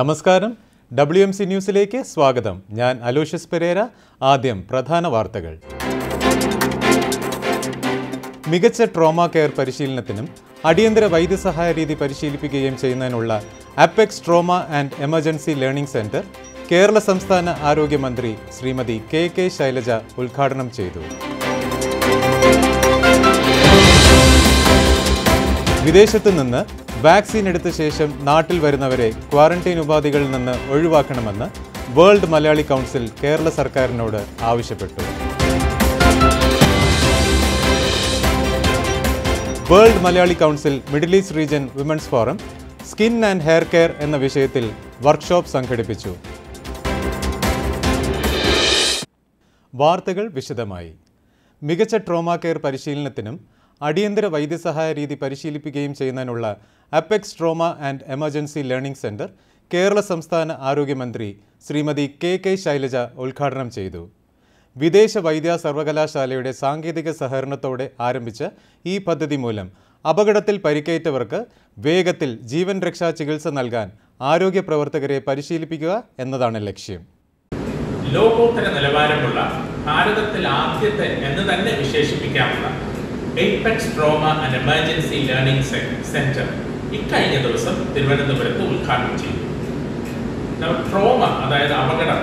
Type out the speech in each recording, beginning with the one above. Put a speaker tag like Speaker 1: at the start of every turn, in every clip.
Speaker 1: നമസ്കാരം W M C ന്യൂസിലേക്ക് സ്വാഗതം ഞാൻ അലോഷ്യസ് പെരേര ആദ്യം പ്രധാന വാർത്തകൾ മികച്ച ട്രോമ കെയർ പരിശീലനത്തിനും അടിയന്തര വൈദ്യസഹായ രീതി പരിശീലിപ്പിക്കുകയും ചെയ്യുന്നതിനുള്ള apex trauma and emergency learning centre Kerala സംസ്ഥാന ആരോഗ്യമന്ത്രി ശ്രീമതി കെ കെ ശൈലജ ഉദ്ഘാടനം ചെയ്തു വിദേശത്തു നിന്ന് വാക്സിൻ എടുത്ത ശേഷം നാട്ടിൽ വരുന്നവരെ ക്വാറന്റൈൻ ഉപാധികളിൽ നിന്ന് ഒഴിവാക്കണമെന്ന് വേൾഡ് മലയാളി കൗൺസിൽ കേരള സർക്കാരിനോട് ആവശ്യപ്പെട്ടു world Malayali council Middle East region women's forum skin and hair care എന്ന വിഷയത്തിൽ വർക്ക്ഷോപ്പ് സംഘടിപ്പിച്ചു വാർത്തകൾ വിശദമായി മികച്ച ട്രോമ കെയർ പരിശീലനത്തിനും അടിയന്തര വൈദ്യസഹായ രീതി പരിശീലിപ്പിക്കുകയും ചെയ്യുന്നതിനുള്ള apex trauma and emergency learning centre Kerala സംസ്ഥാന ആരോഗ്യമന്ത്രി ശ്രീമതി കെ കെ ശൈലജ ഉദ്ഘാടനം ചെയ്തു വിദേശ വൈദ്യ സർവകലാശാലയുടെ സാങ്കേതിക സഹകരണത്തോടെ ആരംഭിച്ച ഈ പദ്ധതി മൂലം അപകടത്തിൽ പരിക്കേറ്റവർക്ക് വേഗത്തിൽ ജീവൻ രക്ഷാ ചികിത്സ നൽകാൻ ആരോഗ്യ പ്രവർത്തകരെ പരിശീലിപ്പിക്കുക എന്നതാണ് ലക്ഷ്യം ലോകോത്തര നിലവാരമുള്ള ഭാരതത്തിൽ ആദ്യത്തെ എന്ന് തന്നെ വിശേഷിപ്പിക്കാവുന്ന apex trauma and emergency learning centre ഇക്കഴിഞ്ഞ ദിവസം തിരുവനന്തപുരത്ത് ഉദ്ഘാടനം ചെയ്തു ട്രോമ അതായത് അപകടം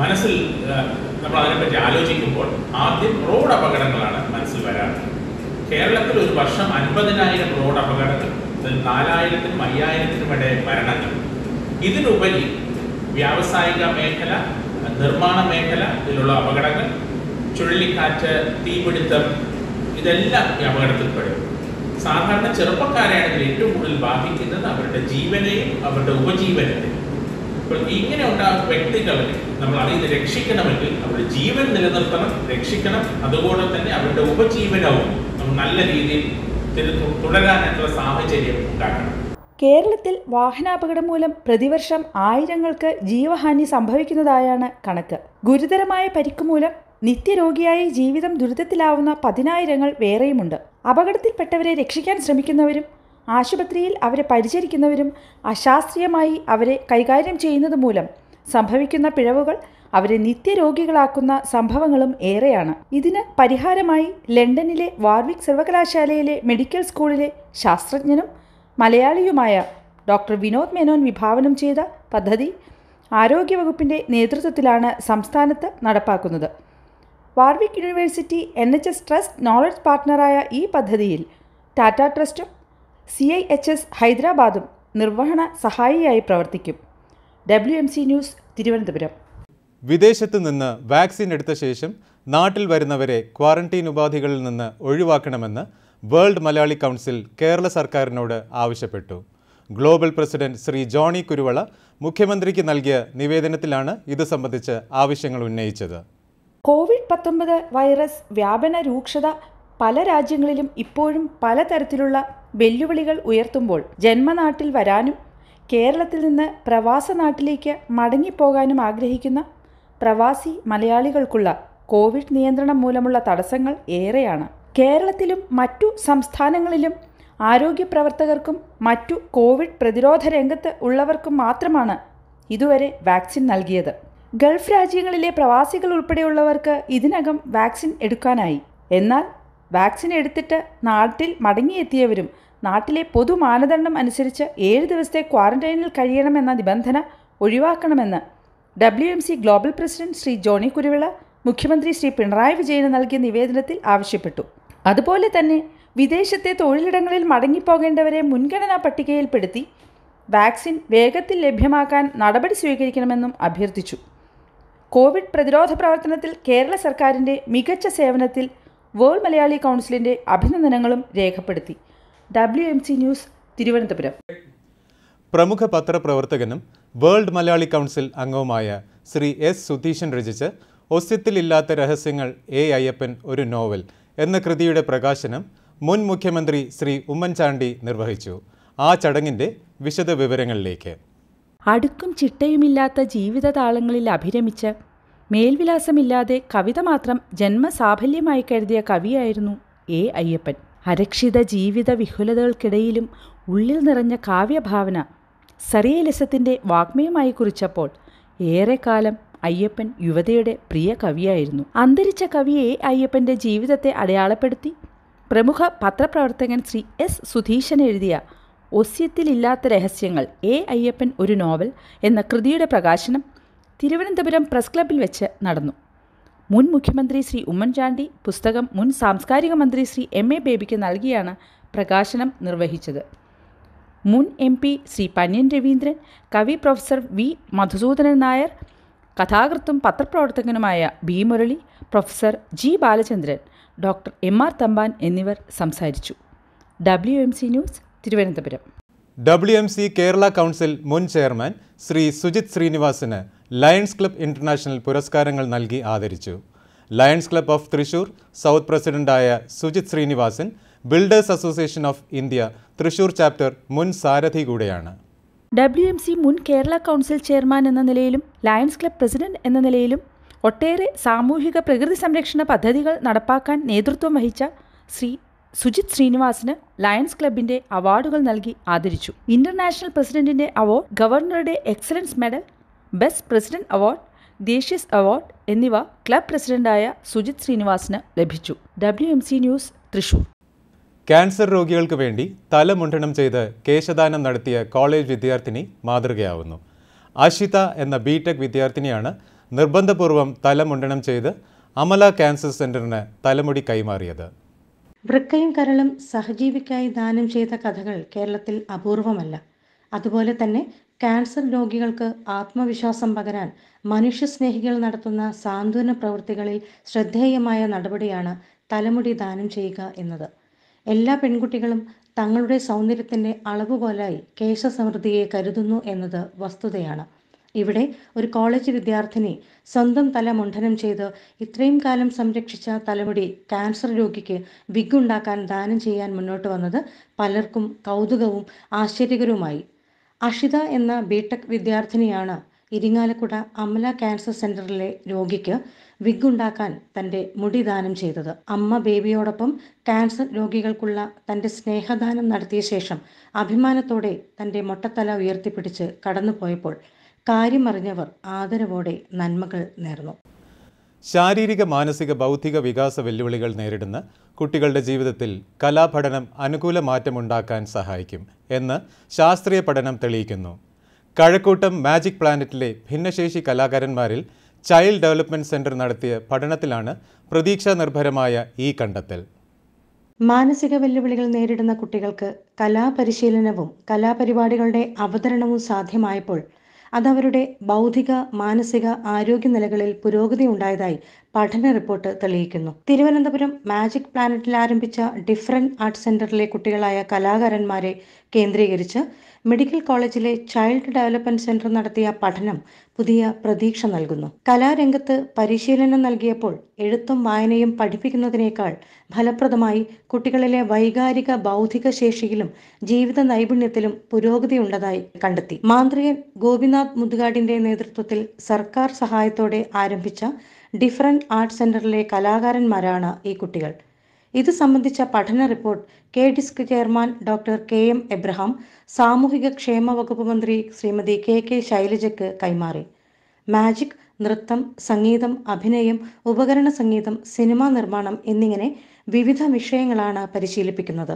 Speaker 1: മനസ്സിൽ നമ്മൾ അതിനെപ്പറ്റി ആലോചിക്കുമ്പോൾ ആദ്യം റോഡ് അപകടങ്ങളാണ് മനസ്സിൽ വരാറ് കേരളത്തിൽ ഒരു വർഷം അൻപതിനായിരം റോഡ് അപകടങ്ങൾ നാലായിരത്തിനും അയ്യായിരത്തിനും ഇടയിൽ മരണങ്ങൾ ഇതിനുപരി വ്യാവസായിക മേഖല നിർമ്മാണ മേഖല ഇതിലുള്ള അപകടങ്ങൾ ചുഴലിക്കാറ്റ് തീപിടുത്തം ഇതെല്ലാം ഈ അപകടത്തിൽപ്പെടും സാധാരണ ചെറുപ്പക്കാരാണെങ്കിൽ ഏറ്റവും കൂടുതൽ ബാധിക്കുന്നത് അവരുടെ ജീവനെയും അവരുടെ ഉപജീവനത്തെയും അപ്പോൾ ഇങ്ങനെ ഉണ്ടാകുന്ന വ്യക്തികളെ നമ്മൾ അതിൽ നിന്ന് രക്ഷിക്കണമെങ്കിൽ അവരുടെ ജീവൻ നിലനിർത്തണം രക്ഷിക്കണം അതുപോലെ തന്നെ അവരുടെ ഉപജീവനവും നല്ല രീതിയിൽ തുടരാനായിട്ടുള്ള സാഹചര്യം ഉണ്ടാക്കണം
Speaker 2: കേരളത്തിൽ വാഹനാപകടം മൂലം പ്രതിവർഷം ആയിരങ്ങൾക്ക് ജീവഹാനി സംഭവിക്കുന്നതായാണ് കണക്ക് ഗുരുതരമായ പരിക്കുമൂലം നിത്യരോഗിയായി ജീവിതം ദുരിതത്തിലാവുന്ന പതിനായിരങ്ങൾ വേറെയുമുണ്ട് അപകടത്തിൽപ്പെട്ടവരെ രക്ഷിക്കാൻ ശ്രമിക്കുന്നവരും ആശുപത്രിയിൽ അവരെ പരിചരിക്കുന്നവരും അശാസ്ത്രീയമായി അവരെ കൈകാര്യം ചെയ്യുന്നത് മൂലം സംഭവിക്കുന്ന പിഴവുകൾ അവരെ നിത്യരോഗികളാക്കുന്ന സംഭവങ്ങളും ഏറെയാണ് ഇതിന് പരിഹാരമായി ലണ്ടനിലെ വാർവിക് സർവകലാശാലയിലെ മെഡിക്കൽ സ്കൂളിലെ ശാസ്ത്രജ്ഞനും മലയാളിയുമായ ഡോക്ടർ വിനോദ് മേനോൻ വിഭാവനം ചെയ്ത പദ്ധതി ആരോഗ്യവകുപ്പിൻ്റെ നേതൃത്വത്തിലാണ് സംസ്ഥാനത്ത് നടപ്പാക്കുന്നത് Warwick University N H S trust knowledge പാർട്ട്ണറായ ഈ പദ്ധതിയിൽ ടാറ്റ ട്രസ്റ്റും സി ഐ എച്ച് എസ് ഹൈദരാബാദും നിർവഹണ സഹായിയായി പ്രവർത്തിക്കും W M C news Thiruvananthapuram
Speaker 1: വിദേശത്തു നിന്ന് വാക്സിൻ എടുത്ത ശേഷം നാട്ടിൽ വരുന്നവരെ ക്വാറന്റീൻ ഉപാധികളിൽ നിന്ന് ഒഴിവാക്കണമെന്ന് വേൾഡ് മലയാളി കൗൺസിൽ കേരള സർക്കാരിനോട് ആവശ്യപ്പെട്ടു global president Shri Johny Kuruvila മുഖ്യമന്ത്രിക്ക് നൽകിയ നിവേദനത്തിലാണ് ഇത് സംബന്ധിച്ച് ആവശ്യങ്ങൾ ഉന്നയിച്ചത്
Speaker 2: കോവിഡ് പത്തൊമ്പത് വൈറസ് വ്യാപന രൂക്ഷത പല രാജ്യങ്ങളിലും ഇപ്പോഴും പലതരത്തിലുള്ള വെല്ലുവിളികൾ ഉയർത്തുമ്പോൾ ജന്മനാട്ടിൽ വരാനും കേരളത്തിൽ നിന്ന് പ്രവാസ നാട്ടിലേക്ക് മടങ്ങിപ്പോകാനും ആഗ്രഹിക്കുന്ന പ്രവാസി മലയാളികൾക്കുള്ള കോവിഡ് നിയന്ത്രണം മൂലമുള്ള തടസ്സങ്ങൾ ഏറെയാണ് കേരളത്തിലും മറ്റു സംസ്ഥാനങ്ങളിലും ആരോഗ്യ പ്രവർത്തകർക്കും മറ്റു കോവിഡ് പ്രതിരോധ രംഗത്ത് ഉള്ളവർക്കും മാത്രമാണ് ഇതുവരെ വാക്സിൻ നൽകിയത് ഗൾഫ് രാജ്യങ്ങളിലെ പ്രവാസികൾ ഉൾപ്പെടെയുള്ളവർക്ക് ഇതിനകം വാക്സിൻ എടുക്കാനായി എന്നാൽ വാക്സിൻ എടുത്തിട്ട് നാട്ടിൽ മടങ്ങിയെത്തിയവരും നാട്ടിലെ പൊതു മാനദണ്ഡം അനുസരിച്ച് ഏഴ് ദിവസത്തെ ക്വാറന്റൈനിൽ കഴിയണമെന്ന നിബന്ധന ഒഴിവാക്കണമെന്ന് W M C global president Shri Johny Kuruvila മുഖ്യമന്ത്രി ശ്രീ പിണറായി വിജയന് നൽകിയ നിവേദനത്തിൽ ആവശ്യപ്പെട്ടു അതുപോലെ തന്നെ വിദേശത്തെ തൊഴിലിടങ്ങളിൽ മടങ്ങിപ്പോകേണ്ടവരെ മുൻഗണനാ പട്ടികയിൽപ്പെടുത്തി വാക്സിൻ വേഗത്തിൽ ലഭ്യമാക്കാൻ നടപടി സ്വീകരിക്കണമെന്നും അഭ്യർത്ഥിച്ചു കോവിഡ് പ്രതിരോധ പ്രവർത്തനത്തിൽ കേരള സർക്കാരിൻ്റെ മികച്ച സേവനത്തിൽ വേൾഡ് മലയാളി കൗൺസിലിൻ്റെ അഭിനന്ദനങ്ങളും രേഖപ്പെടുത്തി W M C news Thiruvananthapuram
Speaker 1: പ്രമുഖ പത്രപ്രവർത്തകനും വേൾഡ് മലയാളി കൗൺസിൽ അംഗവുമായ ശ്രീ എസ് സുധീശൻ രചിച്ച് ഒസ്യത്തിലില്ലാത്ത രഹസ്യങ്ങൾ എ അയ്യപ്പൻ ഒരു നോവൽ എന്ന കൃതിയുടെ പ്രകാശനം മുൻ മുഖ്യമന്ത്രി ശ്രീ ഉമ്മൻചാണ്ടി നിർവഹിച്ചു ആ ചടങ്ങിൻ്റെ വിശദവിവരങ്ങളിലേക്ക്
Speaker 2: അടുക്കും ചിട്ടയുമില്ലാത്ത ജീവിത താളങ്ങളിൽ അഭിരമിച്ച് മേൽവിലാസമില്ലാതെ കവിത മാത്രം ജന്മസാഫല്യമായി കരുതിയ കവിയായിരുന്നു എ അയ്യപ്പൻ അരക്ഷിത ജീവിത വിഹുലതകൾക്കിടയിലും ഉള്ളിൽ നിറഞ്ഞ കാവ്യഭാവന സറിയലിസത്തിൻ്റെ വാഗ്മയമായി കുറിച്ചപ്പോൾ ഏറെക്കാലം അയ്യപ്പൻ യുവതയുടെ പ്രിയ കവിയായിരുന്നു അന്തരിച്ച കവി എ അയ്യപ്പൻ്റെ ജീവിതത്തെ അടയാളപ്പെടുത്തി പ്രമുഖ പത്രപ്രവർത്തകൻ ശ്രീ എസ് സുധീശൻ എഴുതിയ ഒസ്യത്തിലില്ലാത്ത രഹസ്യങ്ങൾ എ അയ്യപ്പൻ ഒരു നോവൽ എന്ന കൃതിയുടെ പ്രകാശനം തിരുവനന്തപുരം പ്രസ് ക്ലബിൽ വെച്ച് നടന്നു മുൻ മുഖ്യമന്ത്രി ശ്രീ ഉമ്മൻചാണ്ടി പുസ്തകം മുൻ സാംസ്കാരിക മന്ത്രി ശ്രീ എം എ ബേബിക്ക് നൽകിയാണ് പ്രകാശനം നിർവഹിച്ചത് മുൻ എം പി ശ്രീ പന്യൻ രവീന്ദ്രൻ കവി പ്രൊഫസർ വി മധുസൂദനൻ നായർ കഥാകൃത്തും പത്രപ്രവർത്തകനുമായ B Murali professor G Balachandran doctor M R Thampan എന്നിവർ സംസാരിച്ചു W M C news Thiruvananthapuram
Speaker 1: W M C Kerala council മുൻ ചെയർമാൻ ശ്രീ സുജിത് ശ്രീനിവാസിന് ലയൺസ് ക്ലബ് ഇന്റർനാഷണൽ പുരസ്കാരങ്ങൾ നൽകി ആദരിച്ചു Lions Club of Thrissur south പ്രസിഡന്റായ Sujith Srinivasan builders association of India Thrissur chapter മുൻ സാരഥി കൂടെയാണ്
Speaker 2: ഡബ്ല്യു എം സി മുൻ കേരള കൗൺസിൽ ചെയർമാൻ എന്ന നിലയിലും ലയൺസ് ക്ലബ് പ്രസിഡന്റ് എന്ന നിലയിലും ഒട്ടേറെ സാമൂഹിക പ്രകൃതി സംരക്ഷണ പദ്ധതികൾ നടപ്പാക്കാൻ നേതൃത്വം വഹിച്ച ശ്രീ സുജിത് ശ്രീനിവാസിന് ലയൺസ് ക്ലബിന്റെ അവാർഡുകൾ നൽകി ആദരിച്ചു ഇന്റർനാഷണൽ പ്രസിഡന്റിന്റെ അവാർഡ് ഗവർണറുടെ excellence medal best president award ദേശീയസ് അവാർഡ് എന്നിവ ക്ലബ് പ്രസിഡന്റായ സുജിത് ശ്രീനിവാസിന് ലഭിച്ചു W M C news
Speaker 1: Thrissur cancer രോഗികൾക്ക് വേണ്ടി തലമുണ്ടനം ചെയ്ത് കേശദാനം നടത്തിയ കോളേജ് വിദ്യാർത്ഥിനി മാതൃകയാവുന്നു ആഷിത എന്ന ബി ടെക് വിദ്യാർത്ഥിനിയാണ് നിർബന്ധപൂർവം തലമുണ്ടനം ചെയ്ത് അമല ക്യാൻസർ സെൻ്ററിന് തലമുടി കൈമാറിയത്
Speaker 3: വൃക്കയും കരളും സഹജീവിക്കായി ദാനം ചെയ്ത കഥകൾ കേരളത്തിൽ അപൂർവമല്ല അതുപോലെ തന്നെ ക്യാൻസർ രോഗികൾക്ക് ആത്മവിശ്വാസം പകരാൻ മനുഷ്യസ്നേഹികൾ നടത്തുന്ന സാന്ത്വന പ്രവൃത്തികളിൽ ശ്രദ്ധേയമായ നടപടിയാണ് തലമുടി ദാനം ചെയ്യുക എന്നത് എല്ലാ പെൺകുട്ടികളും തങ്ങളുടെ സൗന്ദര്യത്തിൻ്റെ അളവുപോലായി കേശസമൃദ്ധിയെ കരുതുന്നു എന്നത് വസ്തുതയാണ് ഇവിടെ ഒരു കോളേജ് വിദ്യാർത്ഥിനി സ്വന്തം തല മുണ്ഠനം ചെയ്ത് ഇത്രയും കാലം സംരക്ഷിച്ച തലമുടി ക്യാൻസർ രോഗിക്ക് വിഗ് ഉണ്ടാക്കാൻ ദാനം ചെയ്യാൻ മുന്നോട്ട് വന്നത് പലർക്കും കൗതുകവും ആശ്ചര്യകരവുമായി അഷിത എന്ന ബിടെക് വിദ്യാർത്ഥിനിയാണ് ഇരിങ്ങാലക്കുട അമല ക്യാൻസർ സെന്ററിലെ രോഗിക്ക് വിഗ് ഉണ്ടാക്കാൻ തൻ്റെ മുടി ദാനം ചെയ്തത് അമ്മ ബേബിയോടൊപ്പം ക്യാൻസർ രോഗികൾക്കുള്ള തൻ്റെ സ്നേഹദാനം നടത്തിയ ശേഷം അഭിമാനത്തോടെ തൻ്റെ മൊട്ടത്തല ഉയർത്തിപ്പിടിച്ച് കടന്നുപോയപ്പോൾ കാര്യമറിഞ്ഞവർ ആദരവോടെ നന്മകൾ നേർന്നു
Speaker 1: ശാരീരിക മാനസിക ബൗദ്ധിക വികാസ വെല്ലുവിളികൾ നേരിടുന്ന കുട്ടികളുടെ ജീവിതത്തിൽ കലാപഠനം അനുകൂല മാറ്റമുണ്ടാക്കാൻ സഹായിക്കും എന്ന് ശാസ്ത്രീയ പഠനം തെളിയിക്കുന്നു കഴക്കൂട്ടം മാജിക് പ്ലാനറ്റിലെ ഭിന്നശേഷി കലാകാരന്മാരിൽ ചൈൽഡ് ഡെവലപ്മെന്റ് സെന്റർ നടത്തിയ പഠനത്തിലാണ് പ്രതീക്ഷാ നിർഭരമായ ഈ കണ്ടെത്തൽ
Speaker 3: മാനസിക വെല്ലുവിളികൾ നേരിടുന്ന കുട്ടികൾക്ക് കലാപരിശീലനവും കലാപരിപാടികളുടെ അവതരണവും സാധ്യമായപ്പോൾ അതവരുടെ ബൗദ്ധിക മാനസിക ആരോഗ്യ നിലകളിൽ പുരോഗതി ഉണ്ടായതായി പഠന റിപ്പോർട്ട് തെളിയിക്കുന്നു തിരുവനന്തപുരം മാജിക് പ്ലാനറ്റിൽ ആരംഭിച്ച ഡിഫറൻറ്റ് ആർട്ട് സെന്ററിലെ കുട്ടികളായ കലാകാരന്മാരെ കേന്ദ്രീകരിച്ച് മെഡിക്കൽ കോളേജിലെ ചൈൽഡ് ഡെവലപ്മെന്റ് സെന്റർ നടത്തിയ പഠനം പുതിയ പ്രതീക്ഷ നൽകുന്നു കലാരംഗത്ത് പരിശീലനം നൽകിയപ്പോൾ എഴുത്തും വായനയും പഠിപ്പിക്കുന്നതിനേക്കാൾ ഫലപ്രദമായി കുട്ടികളിലെ വൈകാരിക ബൗദ്ധിക ശേഷിയിലും ജീവിത നൈപുണ്യത്തിലും പുരോഗതി ഉണ്ടതായി കണ്ടെത്തി മാന്ത്രികൻ ഗോപിനാഥ് മുതുകാടിന്റെ നേതൃത്വത്തിൽ സർക്കാർ സഹായത്തോടെ ആരംഭിച്ച ഡിഫറൻറ്റ് ആർട്ട് സെന്ററിലെ കലാകാരന്മാരാണ് ഈ കുട്ടികൾ ഇത് സംബന്ധിച്ച പഠന report K DISC chairman doctor K M Abraham സാമൂഹിക ക്ഷേമ വകുപ്പ് മന്ത്രി ശ്രീമതി കെ കെ ശൈലജയ്ക്ക് കൈമാറി മാജിക് നൃത്തം സംഗീതം അഭിനയം ഉപകരണ സംഗീതം സിനിമാ നിർമ്മാണം എന്നിങ്ങനെ വിവിധ വിഷയങ്ങളാണ് പരിശീലിപ്പിക്കുന്നത്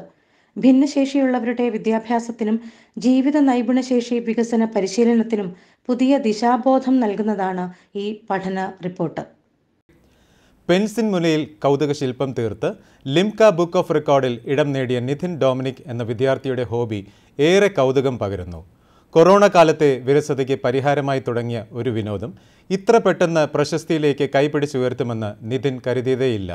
Speaker 3: ഭിന്നശേഷിയുള്ളവരുടെ വിദ്യാഭ്യാസത്തിനും ജീവിത നൈപുണശേഷി വികസന പരിശീലനത്തിനും പുതിയ ദിശാബോധം നൽകുന്നതാണ് ഈ പഠന റിപ്പോർട്ട്
Speaker 1: പെൻസിൻ മുനയിൽ കൗതുക ശില്പം തീർത്ത് ലിംക ബുക്ക് ഓഫ് റെക്കോർഡിൽ ഇടം നേടിയ നിഥിൻ ഡോമിനിക് എന്ന വിദ്യാർത്ഥിയുടെ ഹോബി ഏറെ കൗതുകം പകരുന്നു കൊറോണ കാലത്തെ വിരസതയ്ക്ക് പരിഹാരമായി തുടങ്ങിയ ഒരു വിനോദം ഇത്ര പെട്ടെന്ന് പ്രശസ്തിയിലേക്ക് കൈപിടിച്ചുയർത്തുമെന്ന് നിഥിൻ കരുതിയതേയില്ല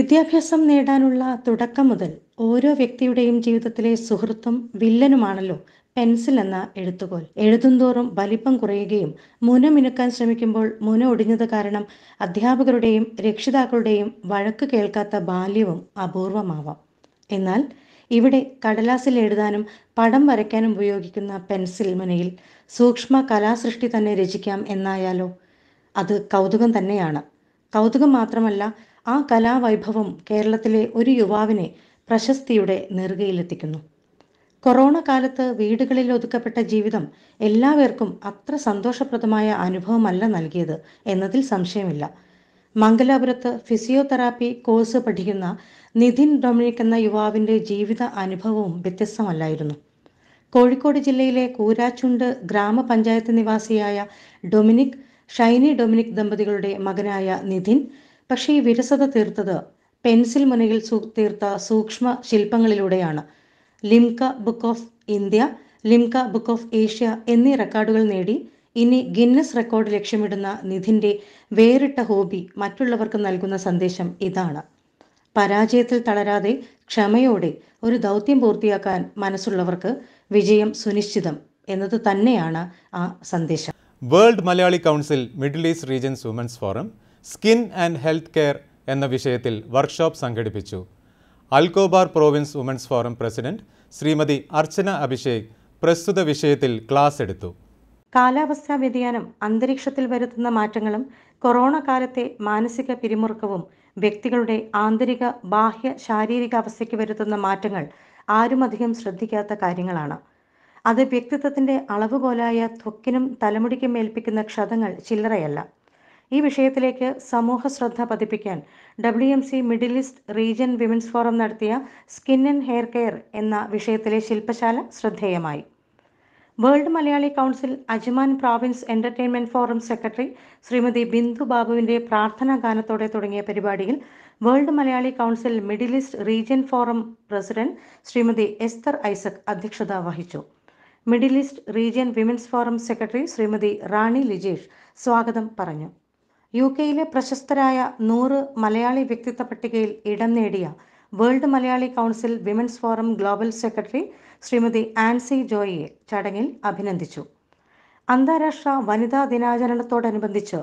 Speaker 3: വിദ്യാഭ്യാസം നേടാനുള്ള തുടക്കം മുതൽ ഓരോ വ്യക്തിയുടെയും ജീവിതത്തിലെ സുഹൃത്തും വില്ലനുമാണല്ലോ പെൻസിൽ എന്ന എഴുത്തുകോൽ എഴുതുന്തോറും വലിപ്പം കുറയുകയും മുന മിനുക്കാൻ ശ്രമിക്കുമ്പോൾ മുന ഒടിഞ്ഞത് കാരണം അധ്യാപകരുടെയും രക്ഷിതാക്കളുടെയും വഴക്ക് കേൾക്കാത്ത ബാല്യവും അപൂർവമാവാം എന്നാൽ ഇവിടെ കടലാസിൽ എഴുതാനും പടം വരയ്ക്കാനും ഉപയോഗിക്കുന്ന പെൻസിൽ മുനയിൽ സൂക്ഷ്മ കലാസൃഷ്ടി തന്നെ രചിക്കാം എന്നായാലോ അത് കൗതുകം തന്നെയാണ് കൗതുകം മാത്രമല്ല ആ കലാവൈഭവം കേരളത്തിലെ ഒരു യുവാവിനെ പ്രശസ്തിയുടെ നെറുകയിലെത്തിക്കുന്നു കൊറോണ കാലത്ത് വീടുകളിൽ ഒതുക്കപ്പെട്ട ജീവിതം എല്ലാവർക്കും അത്ര സന്തോഷപ്രദമായ അനുഭവമല്ല നൽകിയത് എന്നതിൽ സംശയമില്ല മംഗലാപുരത്ത് ഫിസിയോതെറാപ്പി കോഴ്സ് പഠിക്കുന്ന നിതിൻ ഡൊമിനിക് എന്ന യുവാവിൻ്റെ ജീവിത അനുഭവവും വ്യത്യസ്തമല്ലായിരുന്നു കോഴിക്കോട് ജില്ലയിലെ കൂരാച്ചുണ്ട് ഗ്രാമപഞ്ചായത്ത് നിവാസിയായ ഡൊമിനിക് ഷൈനി ഡൊമിനിക് ദമ്പതികളുടെ മകനായ നിതിൻ പക്ഷേ ഈ വിരസത തീർത്തത് പെൻസിൽ മുനയിൽ തീർത്ത സൂക്ഷ്മ ശില്പങ്ങളിലൂടെയാണ് Limca book of India Limca book of Asia എന്നീ റെക്കോർഡുകൾ നേടി ഇനി ഗിന്നസ് റെക്കോർഡ് ലക്ഷ്യമിടുന്ന നിധിൻ്റെ വേറിട്ട ഹോബി മറ്റുള്ളവർക്ക് നൽകുന്ന സന്ദേശം ഇതാണ് പരാജയത്തിൽ തളരാതെ ക്ഷമയോടെ ഒരു ദൗത്യം പൂർത്തിയാക്കാൻ മനസ്സുള്ളവർക്ക് വിജയം സുനിശ്ചിതം എന്നത് തന്നെയാണ് ആ സന്ദേശം
Speaker 1: world Malayali council Middle East regions women's forum skin and health care എന്ന വിഷയത്തിൽ വർക്ക്ഷോപ്പ് സംഘടിപ്പിച്ചു Al Khobar province women's forum president Shrimati Archana Abhishek പ്രസ്തുത വിഷയത്തിൽ ക്ലാസ് എടുത്തു
Speaker 3: കാലാവസ്ഥാ വ്യതിയാനം അന്തരീക്ഷത്തിൽ വരുത്തുന്ന മാറ്റങ്ങളും കൊറോണ കാലത്തെ മാനസിക പിരിമുറുക്കവും വ്യക്തികളുടെ ആന്തരിക ബാഹ്യ ശാരീരിക അവസ്ഥയ്ക്ക് വരുത്തുന്ന മാറ്റങ്ങൾ ആരും അധികം ശ്രദ്ധിക്കാത്ത കാര്യങ്ങളാണ് അത് വ്യക്തിത്വത്തിന്റെ അളവുകോലായ ത്വക്കിനും തലമുടിക്കും ഏൽപ്പിക്കുന്ന ക്ഷതങ്ങൾ ചില്ലറയല്ല ഈ വിഷയത്തിലേക്ക് സമൂഹ ശ്രദ്ധ പതിപ്പിക്കാൻ W M C Middle East region women's forum നടത്തിയ സ്കിൻ ആൻഡ് ഹെയർ കെയർ എന്ന വിഷയത്തിലെ ശില്പശാല ശ്രദ്ധേയമായി world Malayali council Ajman province entertainment forum secretary Shrimati Bindu ബാബുവിന്റെ പ്രാർത്ഥനാ ഗാനത്തോടെ തുടങ്ങിയ പരിപാടിയിൽ world Malayali council Middle East region forum president Shrimati Esther Isaac അധ്യക്ഷത വഹിച്ചു Middle East region women's forum secretary Shrimati Rani Lijesh സ്വാഗതം പറഞ്ഞു യു കെയിലെ പ്രശസ്തരായ നൂറ് മലയാളി വ്യക്തിത്വ പട്ടികയിൽ ഇടം നേടിയ world Malayali council women's forum global secretary Shrimati Ancy ജോയിയെ ചടങ്ങിൽ അഭിനന്ദിച്ചു അന്താരാഷ്ട്ര വനിതാ ദിനാചരണത്തോടനുബന്ധിച്ച്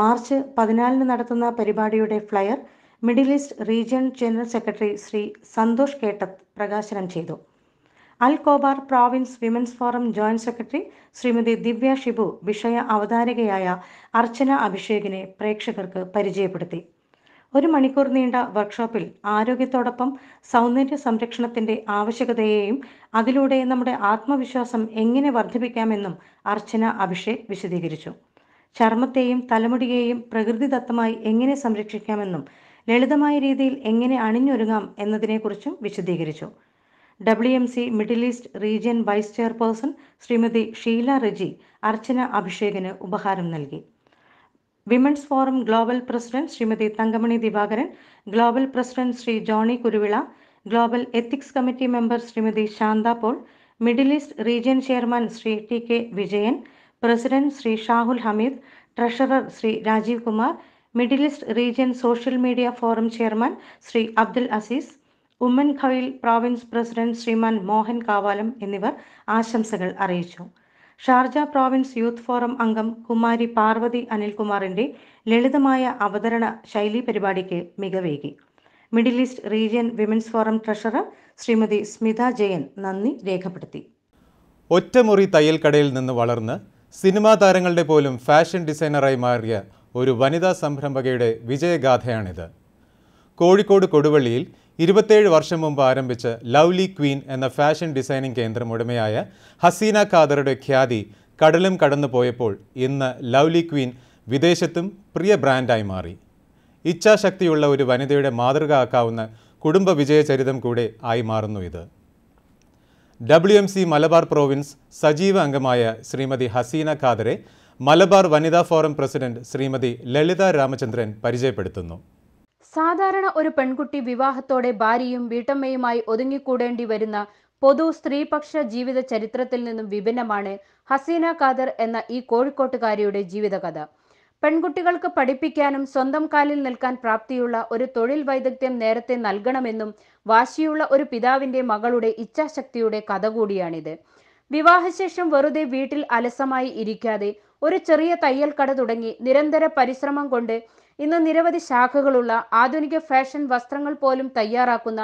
Speaker 3: മാർച്ച് പതിനാലിന് നടത്തുന്ന പരിപാടിയുടെ flyer Middle East region general secretary Shri Santhosh കേട്ടത് പ്രകാശനം ചെയ്തു Al Khobar province women's forum joint secretary Shrimati Divya Shibu വിഷയ അവതാരകയായ അർച്ചന അഭിഷേകിനെ പ്രേക്ഷകർക്ക് പരിചയപ്പെടുത്തി ഒരു മണിക്കൂർ നീണ്ട വർക്ക്ഷോപ്പിൽ ആരോഗ്യത്തോടൊപ്പം സൗന്ദര്യ സംരക്ഷണത്തിന്റെ ആവശ്യകതയെയും അതിലൂടെ നമ്മുടെ ആത്മവിശ്വാസം എങ്ങനെ വർദ്ധിപ്പിക്കാമെന്നും അർച്ചന അഭിഷേക് വിശദീകരിച്ചു ചർമ്മത്തെയും തലമുടിയെയും പ്രകൃതിദത്തമായി എങ്ങനെ സംരക്ഷിക്കാമെന്നും ലളിതമായ രീതിയിൽ എങ്ങനെ അണിഞ്ഞൊരുങ്ങാം എന്നതിനെക്കുറിച്ചും വിശദീകരിച്ചു W M C Middle East region vice chairperson Shrimati Sheela Reji Archana അഭിഷേകിന് ഉപഹാരം നൽകി women's forum global president Shrimati Thankamani Divakaran global president Shri Johny Kuruvila global ethics committee member Shrimati Shantha Paul Middle East region chairman Shri T K Vijayan president Shri Shahul Hameed treasurer Shri Rajeev Kumar Middle East region social media forum chairman Shri Abdul Azeez ഉമ്മൻഖയിൽ province president Shriman Mohan Kavalam എന്നിവർ ആശംസകൾ അറിയിച്ചു Sharjah province youth forum അംഗം കുമാരി പാർവതി അനിൽകുമാറിന്റെ ലളിതമായ അവതരണ ശൈലി പരിപാടിക്ക് മികവേകി Middle East region women's forum treasurer Shrimati Smitha Jayan നന്ദി രേഖപ്പെടുത്തി
Speaker 1: ഒറ്റമുറി തയ്യൽക്കടയിൽ നിന്ന് വളർന്ന് സിനിമാ താരങ്ങളുടെ പോലും ഫാഷൻ ഡിസൈനറായി മാറിയ ഒരു വനിതാ സംരംഭകയുടെ വിജയഗാഥയാണിത് കോഴിക്കോട് കൊടുവള്ളിയിൽ ഇരുപത്തേഴ് വർഷം മുമ്പ് ആരംഭിച്ച ലവ്ലി ക്വീൻ എന്ന ഫാഷൻ ഡിസൈനിംഗ് കേന്ദ്രം ഉടമയായ ഹസീന ഖാദറുടെ ഖ്യാതി കടലും കടന്നു പോയപ്പോൾ ഇന്ന് ലവ്ലി ക്വീൻ വിദേശത്തും പ്രിയ ബ്രാൻഡായി മാറി ഇച്ഛാശക്തിയുള്ള ഒരു വനിതയുടെ മാതൃക ആക്കാവുന്ന കുടുംബ വിജയചരിതം കൂടെ ആയി മാറുന്നു ഇത് W M C Malabar province സജീവ അംഗമായ ശ്രീമതി ഹസീന ഖാദറെ മലബാർ വനിതാ ഫോറം പ്രസിഡന്റ് ശ്രീമതി ലളിത രാമചന്ദ്രൻ പരിചയപ്പെടുത്തുന്നു
Speaker 4: സാധാരണ ഒരു പെൺകുട്ടി വിവാഹത്തോടെ ഭാര്യയും വീട്ടമ്മയുമായി ഒതുങ്ങിക്കൂടേണ്ടി വരുന്ന പൊതു സ്ത്രീപക്ഷ ജീവിത ചരിത്രത്തിൽ നിന്നും വിഭിന്നമാണ് ഹസീന ഖാദർ എന്ന ഈ കോഴിക്കോട്ടുകാരിയുടെ ജീവിതകഥ പെൺകുട്ടികൾക്ക് പഠിപ്പിക്കാനും സ്വന്തം കാലിൽ നിൽക്കാൻ പ്രാപ്തിയുള്ള ഒരു തൊഴിൽ വൈദഗ്ധ്യം നേരത്തെ നൽകണമെന്നും വാശിയുള്ള ഒരു പിതാവിന്റെ മകളുടെ ഇച്ഛാശക്തിയുടെ കഥ കൂടിയാണിത് വിവാഹശേഷം വെറുതെ വീട്ടിൽ അലസമായി ഇരിക്കാതെ ഒരു ചെറിയ തയ്യൽ കട തുടങ്ങി നിരന്തര പരിശ്രമം കൊണ്ട് ഇന്ന് നിരവധി ശാഖകളുള്ള ആധുനിക ഫാഷൻ വസ്ത്രങ്ങൾ പോലും തയ്യാറാക്കുന്ന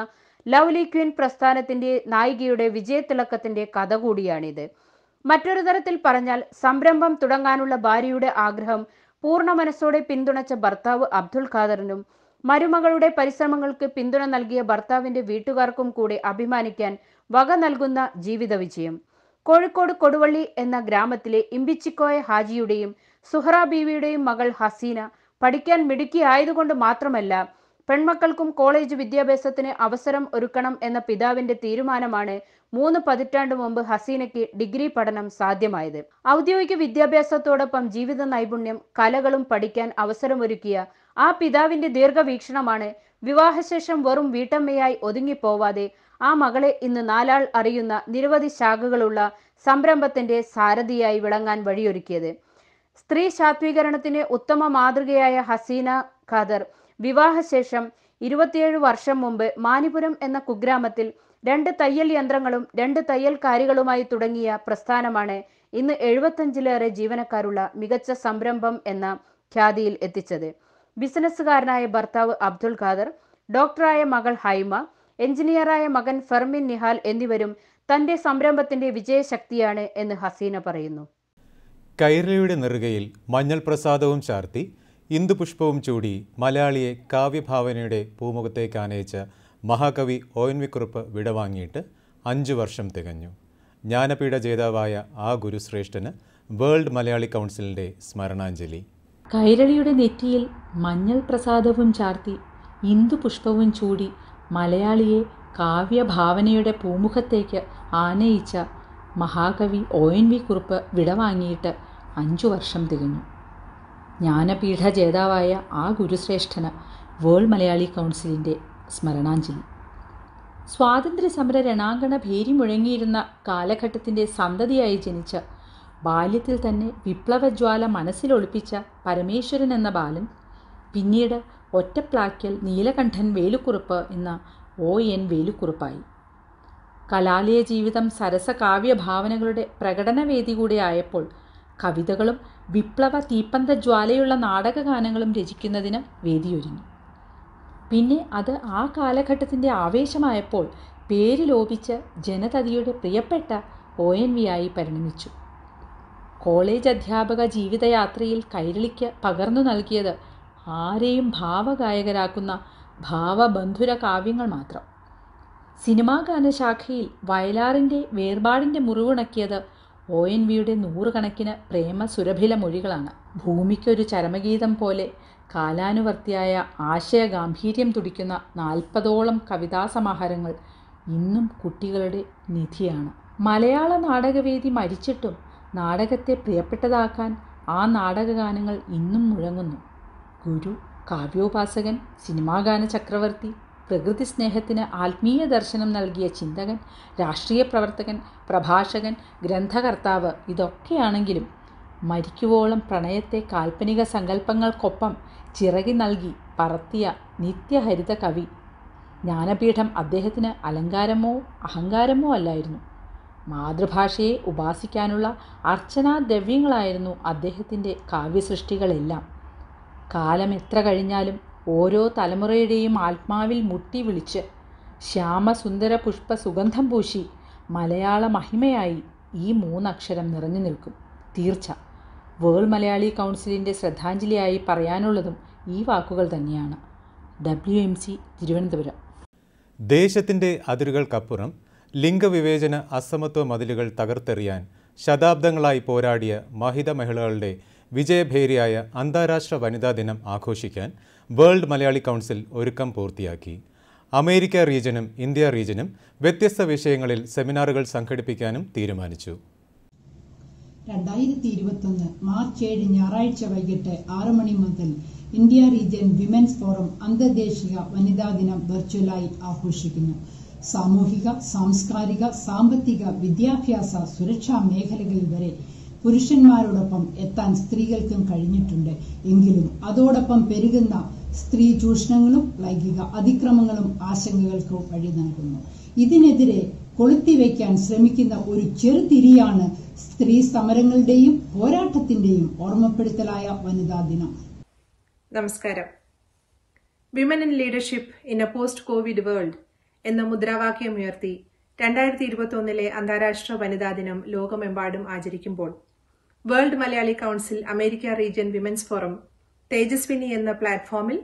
Speaker 4: ലവ്ലി ക്വീൻ പ്രസ്ഥാനത്തിന്റെ നായികയുടെ വിജയത്തിളക്കത്തിന്റെ കഥ കൂടിയാണിത് മറ്റൊരു തരത്തിൽ പറഞ്ഞാൽ സംരംഭം തുടങ്ങാനുള്ള ഭാര്യയുടെ ആഗ്രഹം പൂർണ്ണ മനസ്സോടെ പിന്തുണച്ച ഭർത്താവ് അബ്ദുൽ ഖാദറിനും മരുമകളുടെ പരിശ്രമങ്ങൾക്ക് പിന്തുണ നൽകിയ ഭർത്താവിന്റെ വീട്ടുകാർക്കും കൂടെ അഭിമാനിക്കാൻ വക നൽകുന്ന ജീവിത വിജയം കോഴിക്കോട് കൊടുവള്ളി എന്ന ഗ്രാമത്തിലെ ഇമ്പിച്ചിക്കോയ ഹാജിയുടെയും സുഹറ ബീവിയുടെയും മകൾ ഹസീന പഠിക്കാൻ മിടുക്കി മാത്രമല്ല പെൺമക്കൾക്കും കോളേജ് വിദ്യാഭ്യാസത്തിന് അവസരം ഒരുക്കണം എന്ന പിതാവിന്റെ തീരുമാനമാണ് മൂന്ന് പതിറ്റാണ്ട് മുമ്പ് ഹസീനയ്ക്ക് ഡിഗ്രി പഠനം സാധ്യമായത് ഔദ്യോഗിക വിദ്യാഭ്യാസത്തോടൊപ്പം ജീവിത നൈപുണ്യം കലകളും പഠിക്കാൻ അവസരമൊരുക്കിയ ആ പിതാവിന്റെ ദീർഘവീക്ഷണമാണ് വിവാഹശേഷം വെറും വീട്ടമ്മയായി ഒതുങ്ങിപ്പോവാതെ ആ മകളെ ഇന്ന് നാലാൾ അറിയുന്ന നിരവധി ശാഖകളുള്ള സംരംഭത്തിന്റെ സാരഥിയായി വിളങ്ങാൻ വഴിയൊരുക്കിയത് സ്ത്രീ ശാക്തീകരണത്തിന് ഉത്തമ മാതൃകയായ ഹസീന ഖാദർ വിവാഹശേഷം ഇരുപത്തിയേഴ് വർഷം മുമ്പ് മാനിപുരം എന്ന കുഗ്രാമത്തിൽ രണ്ട് തയ്യൽ യന്ത്രങ്ങളും രണ്ട് തയ്യൽക്കാരികളുമായി തുടങ്ങിയ പ്രസ്ഥാനമാണ് ഇന്ന് എഴുപത്തഞ്ചിലേറെ ജീവനക്കാരുള്ള മികച്ച സംരംഭം എന്ന ഖ്യാതിയിൽ എത്തിച്ചത് ബിസിനസ്സുകാരനായ ഭർത്താവ് അബ്ദുൽ ഖാദർ ഡോക്ടറായ മകൾ ഹൈമ എഞ്ചിനീയറായ മകൻ ഫെർമിൻ നിഹാൽ എന്നിവരും തന്റെ സംരംഭത്തിന്റെ വിജയശക്തിയാണ് എന്ന് ഹസീന പറയുന്നു
Speaker 1: കൈരളിയുടെ നെറുകയിൽ മഞ്ഞൾ പ്രസാദവും ചാർത്തി ഇന്ദുപുഷ്പവും ചൂടി മലയാളിയെ കാവ്യഭാവനയുടെ പൂമുഖത്തേക്ക് ആനയിച്ച മഹാകവി ഒ എൻ വിക്കുറുപ്പ് വിടവാങ്ങിയിട്ട് അഞ്ചു വർഷം തികഞ്ഞു ജ്ഞാനപീഠ ജേതാവായ ആ ഗുരുശ്രേഷ്ഠന് വേൾഡ് മലയാളി കൗൺസിലിൻ്റെ സ്മരണാഞ്ജലി
Speaker 2: കൈരളിയുടെ നെറ്റിയിൽ മഞ്ഞൾ പ്രസാദവും ചാർത്തി ഇന്ദുപുഷ്പവും ചൂടി മലയാളിയെ കാവ്യഭാവനയുടെ പൂമുഖത്തേക്ക് ആനയിച്ച മഹാകവി ഒ എൻ വി കുറുപ്പ് വിടവാങ്ങിയിട്ട് അഞ്ചു വർഷം തികഞ്ഞു ജ്ഞാനപീഠ ജേതാവായ ആ ഗുരുശ്രേഷ്ഠന് വേൾഡ് മലയാളി കൗൺസിലിൻ്റെ സ്മരണാഞ്ജലി സ്വാതന്ത്ര്യസമര രണാങ്കണ ഭേരി മുഴങ്ങിയിരുന്ന കാലഘട്ടത്തിൻ്റെ സന്തതിയായി ജനിച്ച ബാല്യത്തിൽ തന്നെ വിപ്ലവജ്വാല മനസ്സിലൊളിപ്പിച്ച പരമേശ്വരൻ എന്ന ബാലൻ പിന്നീട് ഒറ്റപ്ലാക്കൽ നീലകണ്ഠൻ വേലുക്കുറുപ്പ് എന്ന ഒ എൻ വേലുക്കുറുപ്പായി കലാലയ ജീവിതം സരസ ഭാവനകളുടെ പ്രകടനവേദി കൂടെ ആയപ്പോൾ കവിതകളും വിപ്ലവ തീപ്പന്ത ജ്വാലയുള്ള നാടകഗാനങ്ങളും രചിക്കുന്നതിന് വേദിയൊരുങ്ങി പിന്നെ അത് ആ കാലഘട്ടത്തിൻ്റെ ആവേശമായപ്പോൾ പേര് ലോപിച്ച് ജനതതിയുടെ പ്രിയപ്പെട്ട ഒ എൻ വി ആയി പരിണമിച്ചു കോളേജ് അധ്യാപക ജീവിതയാത്രയിൽ കൈരളിക്ക് പകർന്നു നൽകിയത് ആരെയും ഭാവഗായകരാക്കുന്ന ഭാവബന്ധുര കാവ്യങ്ങൾ മാത്രം സിനിമാ ഗാനശാഖയിൽ വയലാറിൻ്റെ വേർപാടിൻ്റെ മുറിവുണക്കിയത് ഒ എൻ വിയുടെ നൂറുകണക്കിന് പ്രേമ സുരഭില മൊഴികളാണ് ഭൂമിക്കൊരു ചരമഗീതം പോലെ കാലാനുവർത്തിയായ ആശയ ഗാംഭീര്യം തുടിക്കുന്ന നാൽപ്പതോളം കവിതാസമാഹാരങ്ങൾ ഇന്നും കുട്ടികളുടെ നിധിയാണ് മലയാള നാടകവേദി മരിച്ചിട്ടും നാടകത്തെ പ്രിയപ്പെട്ടതാക്കാൻ ആ നാടകഗാനങ്ങൾ ഇന്നും മുഴങ്ങുന്നു ഗുരു കാവ്യോപാസകൻ സിനിമാഗാന ചക്രവർത്തി പ്രകൃതി സ്നേഹത്തിന് ആത്മീയ ദർശനം നൽകിയ ചിന്തകൻ രാഷ്ട്രീയ പ്രവർത്തകൻ പ്രഭാഷകൻ ഗ്രന്ഥകർത്താവ് ഇതൊക്കെയാണെങ്കിലും മരിക്കുവോളം പ്രണയത്തെ കാൽപ്പനിക സങ്കല്പങ്ങൾക്കൊപ്പം ചിറകി നൽകി പറത്തിയ നിത്യഹരിത കവി ജ്ഞാനപീഠം അദ്ദേഹത്തിന് അലങ്കാരമോ അഹങ്കാരമോ അല്ലായിരുന്നു മാതൃഭാഷയെ ഉപാസിക്കാനുള്ള അർച്ചനാദ്രവ്യങ്ങളായിരുന്നു അദ്ദേഹത്തിൻ്റെ കാവ്യസൃഷ്ടികളെല്ലാം കാലം എത്ര കഴിഞ്ഞാലും ഓരോ തലമുറയുടെയും ആത്മാവിൽ മുട്ടി വിളിച്ച് ശ്യാമസുന്ദര പുഷ്പ സുഗന്ധം പൂശി മലയാള മഹിമയായി ഈ മൂന്നക്ഷരം നിറഞ്ഞു നിൽക്കും തീർച്ച വേൾഡ് മലയാളി കൗൺസിലിൻ്റെ ശ്രദ്ധാഞ്ജലിയായി പറയാനുള്ളതും ഈ വാക്കുകൾ തന്നെയാണ് ഡബ്ല്യു എം സി തിരുവനന്തപുരം
Speaker 1: ദേശത്തിൻ്റെ അതിരുകൾക്കപ്പുറം ലിംഗവിവേചന അസമത്വ മതിലുകൾ തകർത്തെറിയാൻ ശതാബ്ദങ്ങളായി പോരാടിയ മഹിത മഹിളകളുടെ വിജയഭേരിയായ അന്താരാഷ്ട്ര വനിതാ ദിനം ആഘോഷിക്കാൻ വേൾഡ് മലയാളി കൗൺസിൽ ഒരുക്കം പൂർത്തിയാക്കി അമേരിക്ക റീജിയനും ഇന്ത്യ റീജിയനും വ്യത്യസ്ത വിഷയങ്ങളിൽ സെമിനാറുകൾ സംഘടിപ്പിക്കാനും തീരുമാനിച്ചു
Speaker 4: രണ്ടായിരത്തി ഇരുപത്തൊന്ന് മാർച്ച് ഏഴ് ഞായറാഴ്ച വൈകിട്ട് ആറ് മണി മുതൽ ഇന്ത്യ റീജിയൻ വിമൻസ് ഫോറം അന്തർദേശീയ വനിതാ ദിനം വെർച്വലായി ആഘോഷിക്കുന്നു സാമൂഹിക സാംസ്കാരിക സാമ്പത്തിക വിദ്യാഭ്യാസ സുരക്ഷാ മേഖലകളിൽ വരെ പുരുഷന്മാരോടൊപ്പം എത്താൻ സ്ത്രീകൾക്കും കഴിഞ്ഞിട്ടുണ്ട് എങ്കിലും അതോടൊപ്പം പെരുകുന്ന സ്ത്രീ ചൂഷണങ്ങളും ലൈംഗിക അതിക്രമങ്ങളും ആശങ്കകൾക്ക് വഴി നൽകുന്നു ഇതിനെതിരെ കൊളുത്തിവെക്കാൻ ശ്രമിക്കുന്ന ഒരു ചെറുതിരിയാണ് സ്ത്രീ സമരങ്ങളുടെയും പോരാട്ടത്തിന്റെയും ഓർമ്മപ്പെടുത്തലായ വനിതാ ദിനം
Speaker 2: നമസ്കാരം women in leadership in a post COVID world എന്ന മുദ്രാവാക്യം ഉയർത്തി രണ്ടായിരത്തി ഇരുപത്തിയൊന്നിലെ അന്താരാഷ്ട്ര വനിതാ ദിനം ലോകമെമ്പാടും ആചരിക്കുമ്പോൾ world Malayali council America region women's forum Tejaswini എന്ന പ്ലാറ്റ്ഫോമിൽ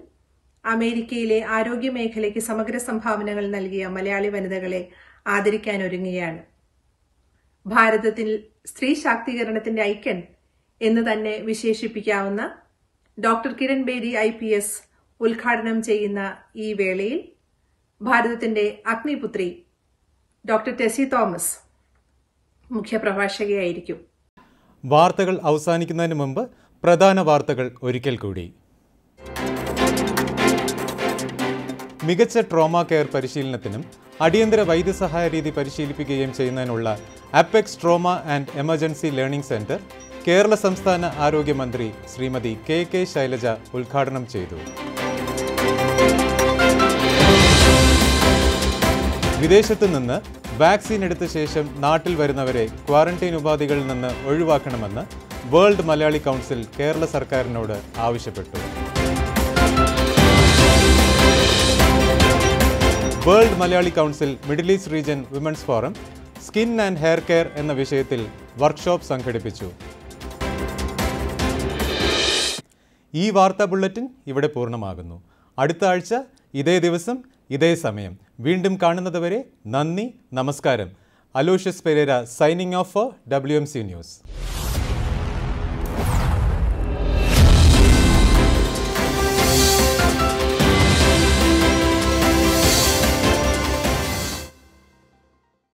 Speaker 2: അമേരിക്കയിലെ ആരോഗ്യ മേഖലയ്ക്ക് സമഗ്ര സംഭാവനകൾ നൽകിയ മലയാളി വനിതകളെ ആദരിക്കാൻ ഒരുങ്ങുകയാണ് ഭാരതത്തിൽ സ്ത്രീ ശാക്തീകരണത്തിന്റെ ഐക്കൺ എന്ന് തന്നെ വിശേഷിപ്പിക്കാവുന്ന doctor Kiran Bedi I P S ഉദ്ഘാടനം ചെയ്യുന്ന ഈ വേളയിൽ ഭാരതത്തിന്റെ അഗ്നിപുത്രി ഡോക്ടർ ടെസി തോമസ് മുഖ്യപ്രഭാഷകയായിരിക്കും
Speaker 1: വാർത്തകൾ അവസാനിക്കുന്നതിന് മുമ്പ് പ്രധാന വാർത്തകൾ ഒരിക്കൽ കൂടി മികച്ച ട്രോമ കെയർ പരിശീലനത്തിനും അടിയന്തര വൈദ്യസഹായ രീതി പരിശീലിപ്പിക്കുകയും ചെയ്യുന്നതിനുള്ള apex trauma and emergency learning centre Kerala സംസ്ഥാന ആരോഗ്യമന്ത്രി ശ്രീമതി കെ കെ ശൈലജ ഉദ്ഘാടനം ചെയ്തു വിദേശത്തു നിന്ന് വാക്സിൻ എടുത്ത ശേഷം നാട്ടിൽ വരുന്നവരെ ക്വാറന്റൈൻ ഉപാധികളിൽ നിന്ന് ഒഴിവാക്കണമെന്ന് വേൾഡ് മലയാളി കൗൺസിൽ കേരള സർക്കാരിനോട് ആവശ്യപ്പെട്ടു world Malayali council Middle East region women's forum skin and hair care എന്ന വിഷയത്തിൽ വർക്ക്ഷോപ്പ് സംഘടിപ്പിച്ചു ഈ വാർത്താ ബുള്ളറ്റിൻ ഇവിടെ പൂർണ്ണമാകുന്നു അടുത്ത ആഴ്ച ഇതേ ദിവസം ഇതേ സമയം വീണ്ടും കാണുന്നതുവരെ നന്ദി നമസ്കാരം Aloysius Pereira signing off for W M C news